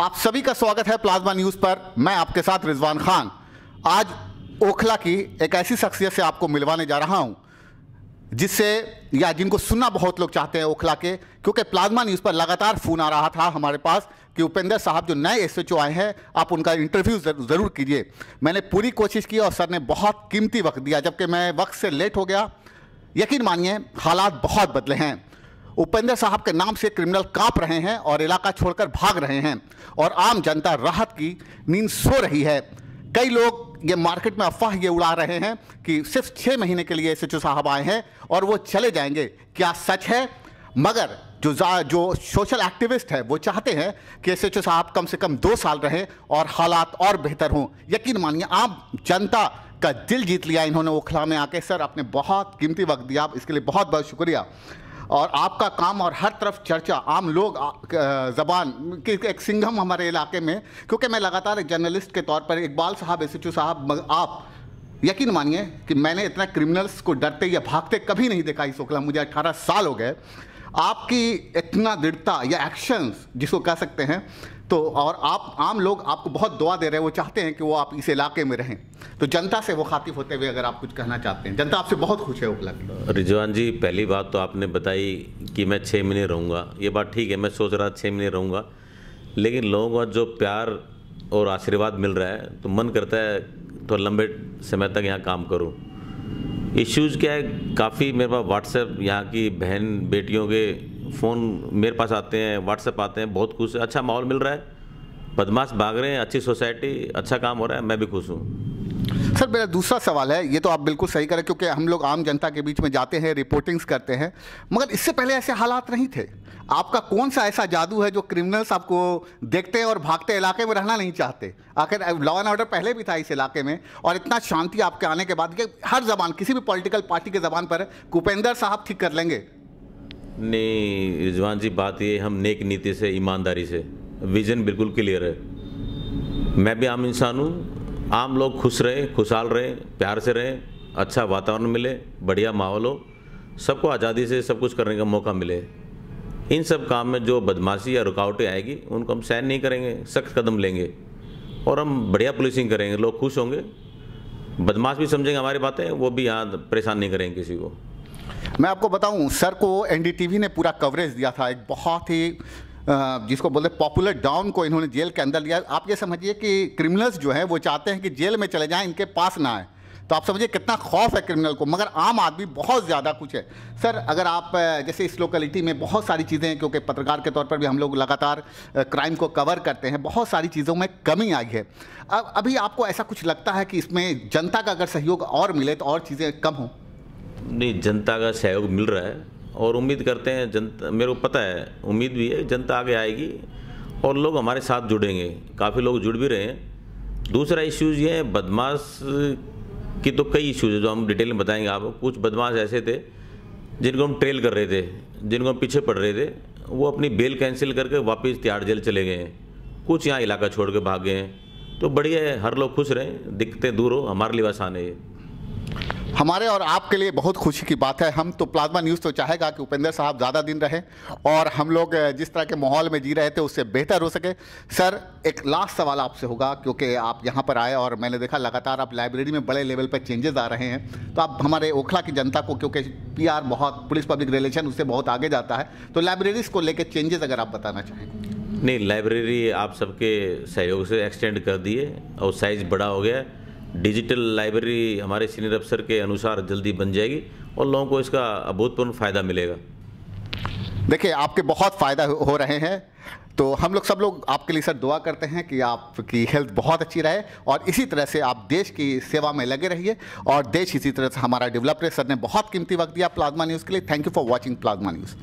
आप सभी का स्वागत है प्लाज्मा न्यूज़ पर मैं आपके साथ रिजवान खान आज ओखला की एक ऐसी शख्सियत से आपको मिलवाने जा रहा हूं जिससे या जिनको सुनना बहुत लोग चाहते हैं ओखला के क्योंकि प्लाज्मा न्यूज़ पर लगातार फ़ोन आ रहा था हमारे पास कि उपेंद्र साहब जो नए एस आए हैं आप उनका इंटरव्यू ज़रूर कीजिए मैंने पूरी कोशिश की और सर ने बहुत कीमती वक्त दिया जबकि मैं वक्त से लेट हो गया यकीन मानिए हालात बहुत बदले हैं उपेंद्र साहब के नाम से क्रिमिनल कांप रहे हैं और इलाका छोड़कर भाग रहे हैं और आम जनता राहत की नींद सो रही है कई लोग ये मार्केट में अफवाह ये उड़ा रहे हैं कि सिर्फ छः महीने के लिए एस साहब आए हैं और वो चले जाएंगे क्या सच है मगर जो जो सोशल एक्टिविस्ट है वो चाहते हैं कि एस साहब कम से कम दो साल रहें और हालात और बेहतर हों यकीन मानिए आम जनता का दिल जीत लिया इन्होंने ओखला में आके सर आपने बहुत कीमती वक्त दिया इसके लिए बहुत बहुत शुक्रिया और आपका काम और हर तरफ चर्चा आम लोग ज़बान एक सिंघम हमारे इलाके में क्योंकि मैं लगातार एक जर्नलिस्ट के तौर पर इकबाल साहब एस साहब आप यकीन मानिए कि मैंने इतना क्रिमिनल्स को डरते या भागते कभी नहीं देखा इस ओखला मुझे 18 साल हो गए आपकी इतना दृढ़ता या एक्शंस जिसको कह सकते हैं तो और आप आम लोग आपको बहुत दुआ दे रहे हैं वो चाहते हैं कि वो आप इस इलाके में रहें तो जनता से वो खातिफ होते हुए अगर आप कुछ कहना चाहते हैं जनता आपसे बहुत खुश है उपलब्ध रिजवान जी पहली बात तो आपने बताई कि मैं छः महीने रहूँगा ये बात ठीक है मैं सोच रहा छः महीने रहूँगा लेकिन लोगों का जो प्यार और आशीर्वाद मिल रहा है तो मन करता है तो लंबे समय तक यहाँ काम करूँ इश्यूज़ क्या है काफ़ी मेरे पास व्हाट्सएप यहाँ की बहन बेटियों के फ़ोन मेरे पास आते हैं व्हाट्सएप आते हैं बहुत खुश है अच्छा माहौल मिल रहा है बदमाश भाग रहे हैं अच्छी सोसाइटी अच्छा काम हो रहा है मैं भी खुश हूँ सर मेरा दूसरा सवाल है ये तो आप बिल्कुल सही करें क्योंकि हम लोग आम जनता के बीच में जाते हैं रिपोर्टिंग्स करते हैं मगर इससे पहले ऐसे हालात नहीं थे आपका कौन सा ऐसा जादू है जो क्रिमिनल्स आपको देखते और भागते इलाके में रहना नहीं चाहते आखिर लॉ एंड ऑर्डर पहले भी था इस इलाके में और इतना शांति आपके आने के बाद कि हर जबान किसी भी पॉलिटिकल पार्टी के जबान पर कुपेंद्र साहब ठीक कर लेंगे नहीं रिजवान जी बात ये हम नेक नीति से ईमानदारी से विजन बिल्कुल क्लियर है मैं भी आम इंसान हूँ आम लोग खुश रहे खुशहाल रहे प्यार से रहे अच्छा वातावरण मिले बढ़िया माहौल हो सबको आज़ादी से सब कुछ करने का मौका मिले इन सब काम में जो बदमाशी या रुकावटें आएगी उनको हम सहन नहीं करेंगे सख्त कदम लेंगे और हम बढ़िया पुलिसिंग करेंगे लोग खुश होंगे बदमाश भी समझेंगे हमारी बातें वो भी यहाँ परेशान नहीं करेंगे किसी को मैं आपको बताऊं सर को एनडीटीवी ने पूरा कवरेज दिया था एक बहुत ही जिसको बोलते पॉपुलर डाउन को इन्होंने जेल के अंदर लिया आप ये समझिए कि क्रिमिनल्स जो हैं वो चाहते हैं कि जेल में चले जाएं इनके पास ना आए तो आप समझिए कितना खौफ है क्रिमिनल को मगर आम आदमी बहुत ज़्यादा कुछ है सर अगर आप जैसे इस लोकेलिटी में बहुत सारी चीज़ें हैं क्योंकि पत्रकार के तौर पर भी हम लोग लगातार क्राइम को कवर करते हैं बहुत सारी चीज़ों में कमी आई है अब अभी आपको ऐसा कुछ लगता है कि इसमें जनता का अगर सहयोग और मिले तो और चीज़ें कम हों नहीं जनता का सहयोग मिल रहा है और उम्मीद करते हैं जनता मेरे को पता है उम्मीद भी है जनता आगे आएगी और लोग हमारे साथ जुड़ेंगे काफ़ी लोग जुड़ भी रहे हैं दूसरा इश्यूज़ ये है बदमाश कि तो कई इश्यूज है जो हम डिटेल में बताएंगे आपको कुछ बदमाश ऐसे थे जिनको हम ट्रेल कर रहे थे जिनको हम पीछे पड़ रहे थे वो अपनी बेल कैंसिल करके वापस तिहाड़ जेल चले गए कुछ यहाँ इलाका छोड़ के भाग गए हैं तो बढ़िया है हर लोग खुश रहें दिक्कतें दूर हो हमारे लिए आसान है ये हमारे और आपके लिए बहुत खुशी की बात है हम तो प्लाज्मा न्यूज़ तो चाहेगा कि उपेंद्र साहब ज़्यादा दिन रहे और हम लोग जिस तरह के माहौल में जी रहे थे उससे बेहतर हो सके सर एक लास्ट सवाल आपसे होगा क्योंकि आप यहाँ पर आए और मैंने देखा लगातार आप लाइब्रेरी में बड़े लेवल पर चेंजेस आ रहे हैं तो आप हमारे ओखला की जनता को क्योंकि पी बहुत पुलिस पब्लिक रिलेशन उससे बहुत आगे जाता है तो लाइब्रेरीज को लेकर चेंजेस अगर आप बताना चाहें नहीं लाइब्रेरी आप सबके सहयोग से एक्सटेंड कर दिए और साइज़ बड़ा हो गया है डिजिटल लाइब्रेरी हमारे सीनियर अफसर के अनुसार जल्दी बन जाएगी और लोगों को इसका अभूतपूर्ण फ़ायदा मिलेगा देखिए आपके बहुत फ़ायदा हो रहे हैं तो हम लोग सब लोग आपके लिए सर दुआ करते हैं कि आपकी हेल्थ बहुत अच्छी रहे और इसी तरह से आप देश की सेवा में लगे रहिए और देश इसी तरह से हमारा डेवलप रहे सर ने बहुत कीमती वक्त दिया प्लाज्मा न्यूज़ के लिए thank you for watching plasma news